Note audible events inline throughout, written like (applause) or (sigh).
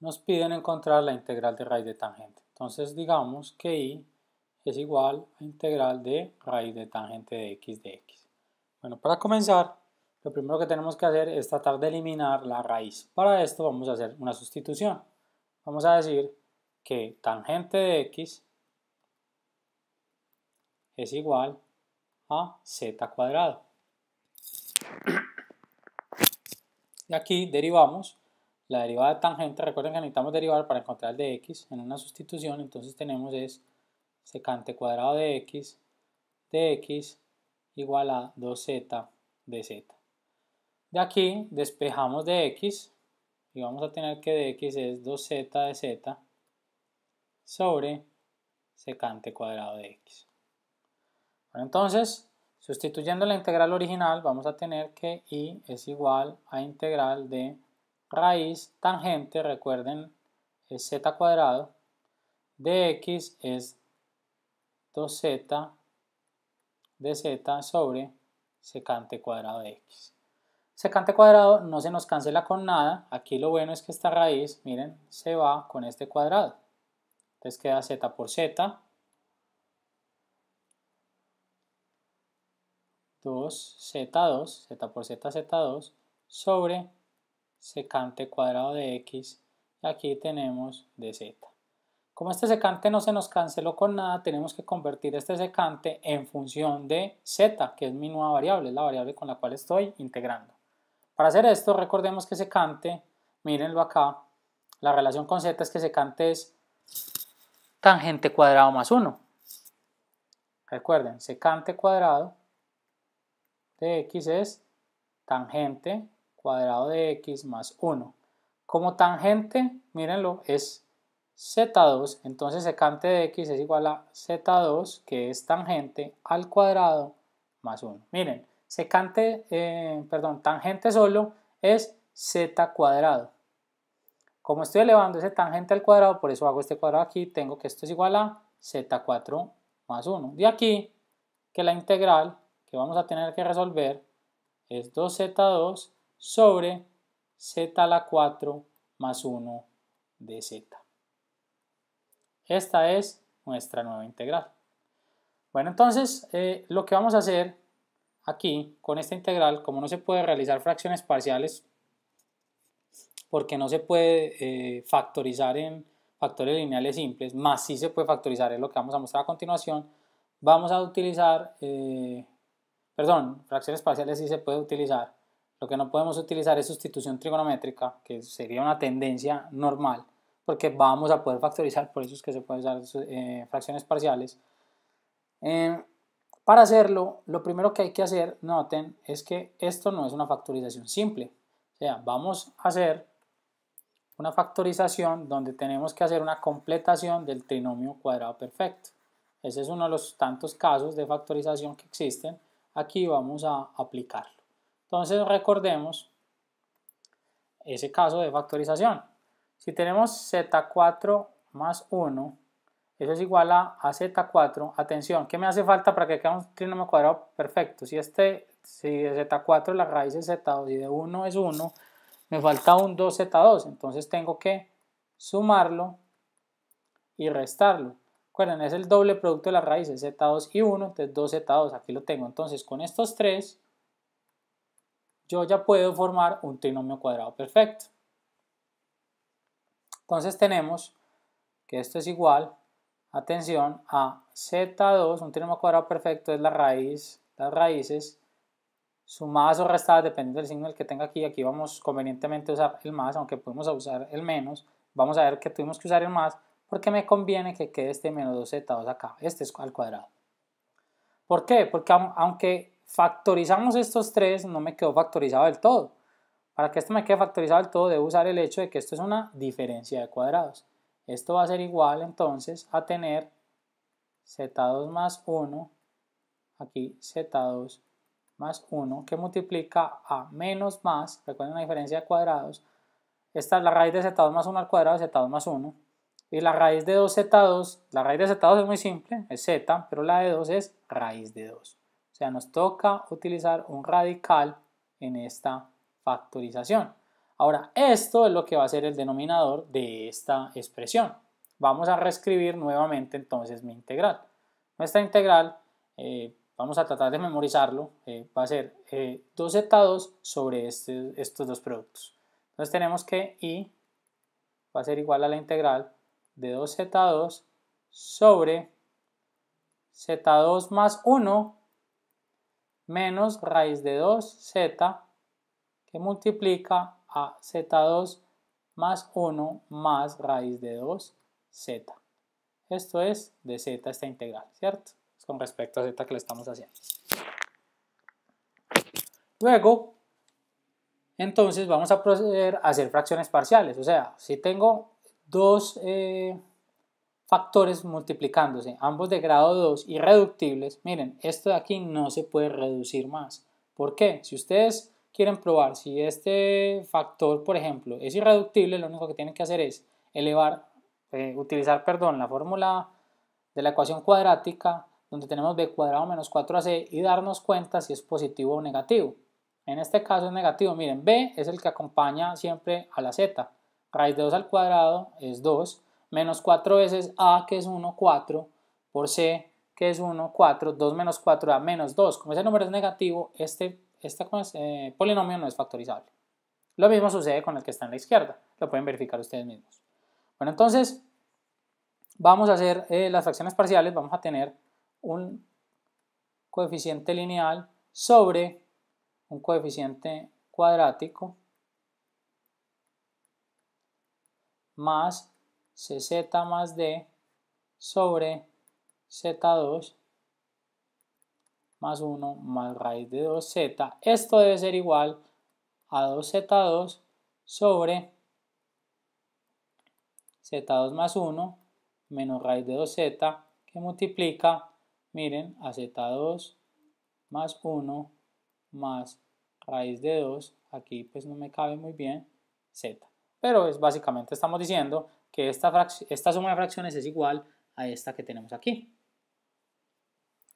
nos piden encontrar la integral de raíz de tangente. Entonces digamos que i es igual a integral de raíz de tangente de x de x. Bueno, para comenzar, lo primero que tenemos que hacer es tratar de eliminar la raíz. Para esto vamos a hacer una sustitución. Vamos a decir que tangente de x es igual a z cuadrado. (coughs) Y aquí derivamos la derivada de tangente, recuerden que necesitamos derivar para encontrar de x en una sustitución, entonces tenemos es secante cuadrado de x de x igual a 2z de z. De aquí despejamos de x y vamos a tener que de x es 2z de z sobre secante cuadrado de x. Bueno, entonces, sustituyendo la integral original, vamos a tener que y es igual a integral de raíz tangente, recuerden, es z cuadrado, de x es 2z de z sobre secante cuadrado de x. Secante cuadrado no se nos cancela con nada, aquí lo bueno es que esta raíz, miren, se va con este cuadrado. Entonces queda z por z, 2, z2, z por z, z2, sobre secante cuadrado de x y aquí tenemos de z Como este secante no se nos canceló con nada, tenemos que convertir este secante en función de z, que es mi nueva variable, es la variable con la cual estoy integrando. Para hacer esto, recordemos que secante, mírenlo acá, la relación con z es que secante es tangente cuadrado más 1. Recuerden, secante cuadrado de x es tangente cuadrado de x más 1. Como tangente, mírenlo, es z2, entonces secante de x es igual a z2, que es tangente al cuadrado más 1. Miren, secante, eh, perdón, tangente solo es z cuadrado. Como estoy elevando ese tangente al cuadrado, por eso hago este cuadrado aquí, tengo que esto es igual a z4 más 1. De aquí que la integral que vamos a tener que resolver es 2z2 sobre z a la 4 más 1 de z. Esta es nuestra nueva integral. Bueno, entonces eh, lo que vamos a hacer aquí con esta integral, como no se puede realizar fracciones parciales, porque no se puede eh, factorizar en factores lineales simples, más si se puede factorizar, es lo que vamos a mostrar a continuación, vamos a utilizar, eh, perdón, fracciones parciales sí se puede utilizar, lo que no podemos utilizar es sustitución trigonométrica, que sería una tendencia normal, porque vamos a poder factorizar, por eso es que se pueden usar eh, fracciones parciales. Eh, para hacerlo, lo primero que hay que hacer, noten, es que esto no es una factorización simple. O sea, vamos a hacer una factorización donde tenemos que hacer una completación del trinomio cuadrado perfecto. Ese es uno de los tantos casos de factorización que existen. Aquí vamos a aplicar. Entonces recordemos ese caso de factorización. Si tenemos z4 más 1, eso es igual a, z4. Atención, ¿qué me hace falta para que quede un trinomio cuadrado perfecto? Si, este, si de z4 la raíz es z2 y de 1 es 1, me falta un 2z2. Entonces tengo que sumarlo y restarlo. Recuerden, es el doble producto de las raíces z2 y 1, entonces 2z2, aquí lo tengo. Entonces con estos tres yo ya puedo formar un trinomio cuadrado perfecto. Entonces tenemos que esto es igual, atención, a z2, un trinomio cuadrado perfecto es la raíz, las raíces sumadas o restadas, dependiendo del signo que tenga aquí, aquí vamos convenientemente a usar el más, aunque podemos usar el menos, vamos a ver que tuvimos que usar el más, porque me conviene que quede este menos 2z2 acá, este es al cuadrado. ¿Por qué? Porque aunque Factorizamos estos tres, no me quedó factorizado del todo. Para que esto me quede factorizado del todo, debo usar el hecho de que esto es una diferencia de cuadrados. Esto va a ser igual entonces a tener z2 más 1, aquí z2 más 1, que multiplica a menos más, recuerden la diferencia de cuadrados, esta es la raíz de z2 más 1 al cuadrado, z2 más 1, y la raíz de 2z2, la raíz de z2 es muy simple, es z, pero la de 2 es raíz de 2. O sea, nos toca utilizar un radical en esta factorización. Ahora, esto es lo que va a ser el denominador de esta expresión. Vamos a reescribir nuevamente entonces mi integral. Nuestra integral, eh, vamos a tratar de memorizarlo, eh, va a ser 2z2 eh, sobre este, estos dos productos. Entonces tenemos que i va a ser igual a la integral de 2z2 sobre z2 más 1 menos raíz de 2z que multiplica a z2 más 1 más raíz de 2z. Esto es de z esta integral, ¿cierto? Es con respecto a z que lo estamos haciendo. Luego, entonces vamos a proceder a hacer fracciones parciales. O sea, si tengo dos... Eh, factores multiplicándose, ambos de grado 2 irreductibles, miren, esto de aquí no se puede reducir más. ¿Por qué? Si ustedes quieren probar si este factor, por ejemplo, es irreductible, lo único que tienen que hacer es elevar, eh, utilizar, perdón, la fórmula de la ecuación cuadrática, donde tenemos b cuadrado menos 4ac y darnos cuenta si es positivo o negativo. En este caso es negativo, miren, b es el que acompaña siempre a la z, raíz de 2 al cuadrado es 2, menos 4 veces A, que es 1, 4, por C, que es 1, 4, 2 menos 4 a menos 2. Como ese número es negativo, este, este eh, polinomio no es factorizable. Lo mismo sucede con el que está en la izquierda, lo pueden verificar ustedes mismos. Bueno, entonces vamos a hacer eh, las fracciones parciales, vamos a tener un coeficiente lineal sobre un coeficiente cuadrático más CZ más D sobre Z2 más 1 más raíz de 2Z. Esto debe ser igual a 2Z2 sobre Z2 más 1 menos raíz de 2Z que multiplica, miren, a Z2 más 1 más raíz de 2, aquí pues no me cabe muy bien, Z. Pero es pues, básicamente estamos diciendo que esta, suma de fracciones es igual a esta que tenemos aquí.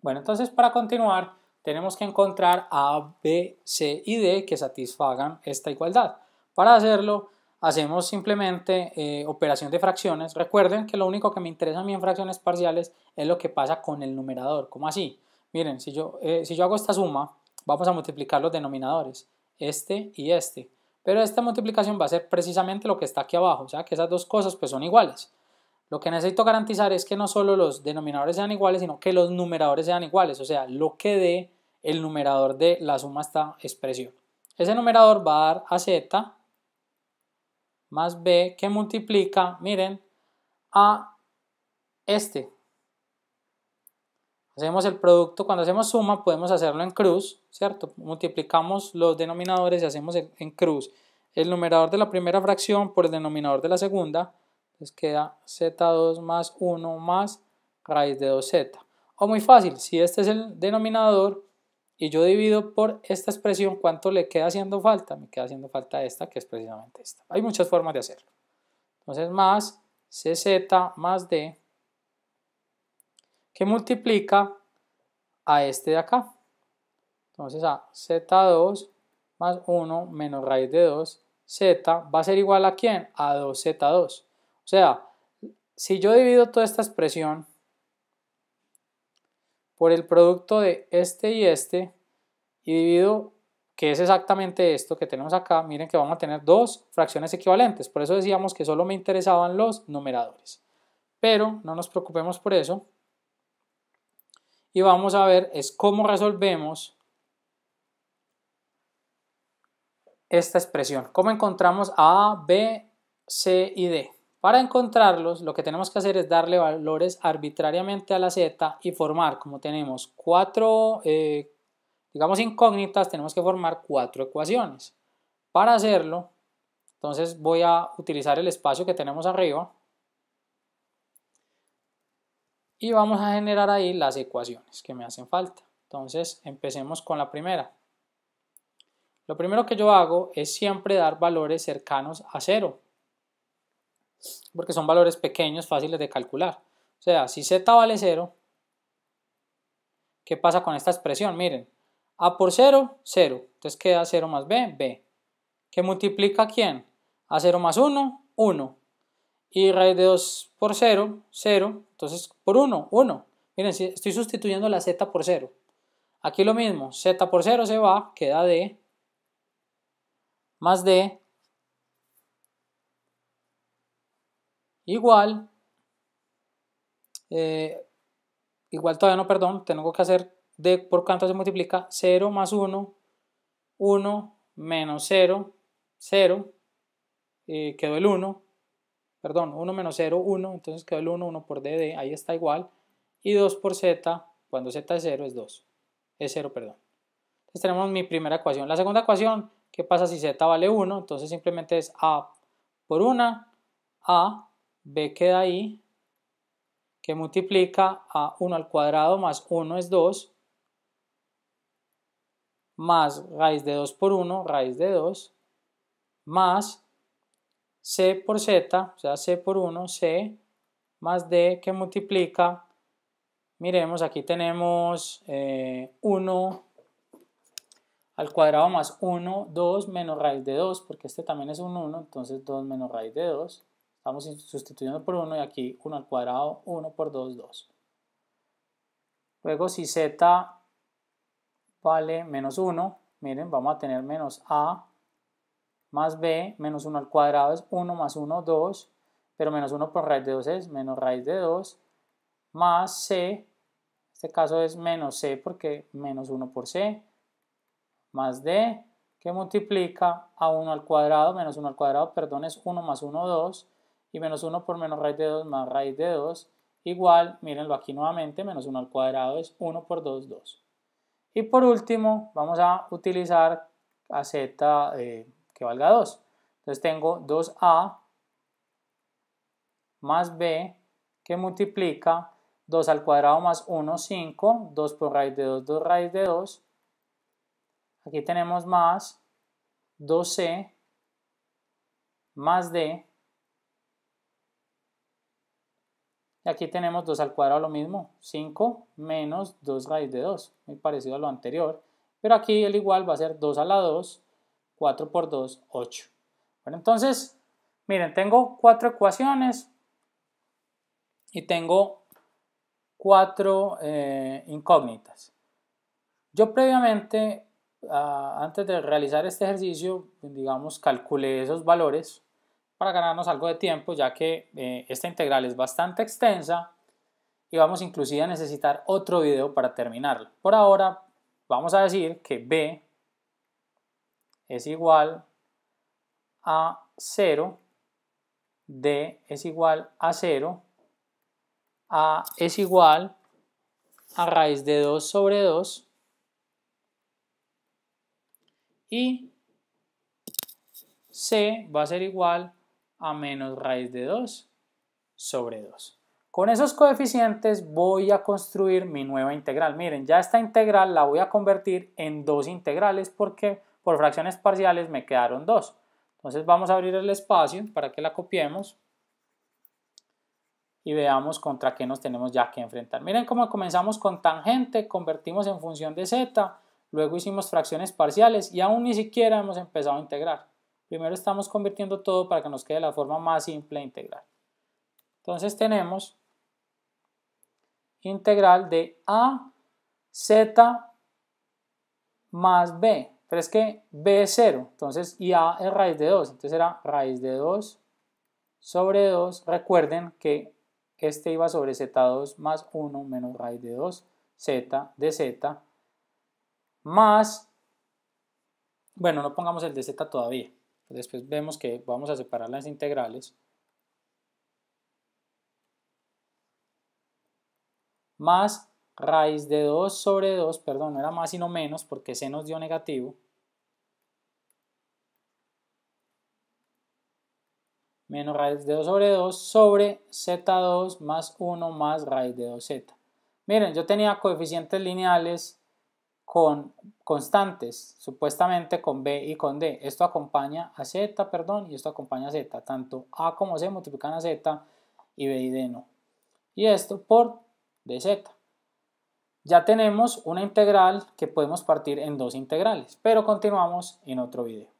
Bueno, entonces para continuar tenemos que encontrar A, B, C y D que satisfagan esta igualdad. Para hacerlo hacemos simplemente eh, operación de fracciones. Recuerden que lo único que me interesa a mí en fracciones parciales es lo que pasa con el numerador. ¿Cómo así? Miren, si yo, eh, si yo hago esta suma, vamos a multiplicar los denominadores, este y este. Pero esta multiplicación va a ser precisamente lo que está aquí abajo, o sea que esas dos cosas pues son iguales. Lo que necesito garantizar es que no solo los denominadores sean iguales, sino que los numeradores sean iguales, o sea, lo que dé el numerador de la suma esta expresión. Ese numerador va a dar a z más b que multiplica, miren, a este, Hacemos el producto, cuando hacemos suma podemos hacerlo en cruz, ¿cierto? Multiplicamos los denominadores y hacemos en cruz el numerador de la primera fracción por el denominador de la segunda, entonces pues queda z2 más 1 más raíz de 2z. O muy fácil, si este es el denominador y yo divido por esta expresión, ¿cuánto le queda haciendo falta? Me queda haciendo falta esta, que es precisamente esta. Hay muchas formas de hacerlo. Entonces más cz más d que multiplica a este de acá. Entonces a z2 más 1 menos raíz de 2, z va a ser igual a quién? A 2z2. O sea, si yo divido toda esta expresión por el producto de este y este, y divido, que es exactamente esto que tenemos acá, miren que vamos a tener dos fracciones equivalentes. Por eso decíamos que solo me interesaban los numeradores. Pero no nos preocupemos por eso y vamos a ver es cómo resolvemos esta expresión, cómo encontramos A, B, C y D. Para encontrarlos, lo que tenemos que hacer es darle valores arbitrariamente a la Z y formar, como tenemos cuatro, eh, digamos, incógnitas, tenemos que formar cuatro ecuaciones. Para hacerlo, entonces voy a utilizar el espacio que tenemos arriba y vamos a generar ahí las ecuaciones que me hacen falta. Entonces empecemos con la primera. Lo primero que yo hago es siempre dar valores cercanos a cero, porque son valores pequeños, fáciles de calcular. O sea, si z vale 0, ¿qué pasa con esta expresión? Miren, a por 0, 0. Entonces queda 0 más b, b. ¿Qué multiplica a quién? A 0 más 1, 1. Y raíz de 2 por 0, 0. Entonces, por 1, 1. Miren, estoy sustituyendo la z por 0. Aquí lo mismo, z por 0 se va, queda d más d igual, eh, igual todavía no, perdón, tengo que hacer d por cuánto se multiplica, 0 más 1, 1 menos 0, 0, eh, quedó el 1, perdón, 1 menos 0, 1, entonces quedó el 1, 1 por dd, ahí está igual, y 2 por z, cuando z es 0 es 2, es 0, perdón. Entonces tenemos mi primera ecuación. La segunda ecuación, ¿qué pasa si z vale 1? Entonces simplemente es a por 1, a, b queda ahí, que multiplica a 1 al cuadrado más 1 es 2, más raíz de 2 por 1, raíz de 2, más C por Z, o sea, C por 1, C más D que multiplica. Miremos, aquí tenemos 1 eh, al cuadrado más 1, 2 menos raíz de 2, porque este también es un 1, entonces 2 menos raíz de 2. Estamos sustituyendo por 1 y aquí 1 al cuadrado, 1 por 2, 2. Luego si z vale menos 1, miren, vamos a tener menos a más b menos 1 al cuadrado es 1 más 1, 2, pero menos 1 por raíz de 2 es menos raíz de 2, más c, en este caso es menos c porque menos 1 por c, más d, que multiplica a 1 al cuadrado, menos 1 al cuadrado, perdón, es 1 más 1, 2, y menos 1 por menos raíz de 2 más raíz de 2, igual, mírenlo aquí nuevamente, menos 1 al cuadrado es 1 por 2, 2. Y por último, vamos a utilizar a z, eh, que valga 2. Entonces tengo 2A más B que multiplica 2 al cuadrado más 1, 5, 2 por raíz de 2, 2 raíz de 2. Aquí tenemos más 2C más D. Y aquí tenemos 2 al cuadrado lo mismo, 5 menos 2 raíz de 2, muy parecido a lo anterior. Pero aquí el igual va a ser 2 a la 2 4 por 2, 8. Bueno, entonces, miren, tengo cuatro ecuaciones y tengo cuatro eh, incógnitas. Yo previamente, ah, antes de realizar este ejercicio, digamos, calculé esos valores para ganarnos algo de tiempo, ya que eh, esta integral es bastante extensa y vamos inclusive a necesitar otro video para terminarla. Por ahora, vamos a decir que B es igual a 0, D es igual a 0, A es igual a raíz de 2 sobre 2 y C va a ser igual a menos raíz de 2 sobre 2. Con esos coeficientes voy a construir mi nueva integral. Miren, ya esta integral la voy a convertir en dos integrales porque por fracciones parciales me quedaron 2. Entonces vamos a abrir el espacio para que la copiemos y veamos contra qué nos tenemos ya que enfrentar. Miren cómo comenzamos con tangente, convertimos en función de z, luego hicimos fracciones parciales y aún ni siquiera hemos empezado a integrar. Primero estamos convirtiendo todo para que nos quede la forma más simple de integrar. Entonces tenemos integral de a z más b. Pero es que b es 0, entonces y a es raíz de 2, entonces era raíz de 2 sobre 2. Recuerden que este iba sobre z2 más 1 menos raíz de 2, z de z, más, bueno, no pongamos el de z todavía. Después vemos que vamos a separar las integrales. Más raíz de 2 sobre 2, perdón, no era más sino menos porque c nos dio negativo, menos raíz de 2 sobre 2 sobre z2 más 1 más raíz de 2z. Miren, yo tenía coeficientes lineales con constantes, supuestamente con b y con d. Esto acompaña a z, perdón, y esto acompaña a z. Tanto a como c multiplican a z y b y d no. Y esto por dz. Ya tenemos una integral que podemos partir en dos integrales, pero continuamos en otro video.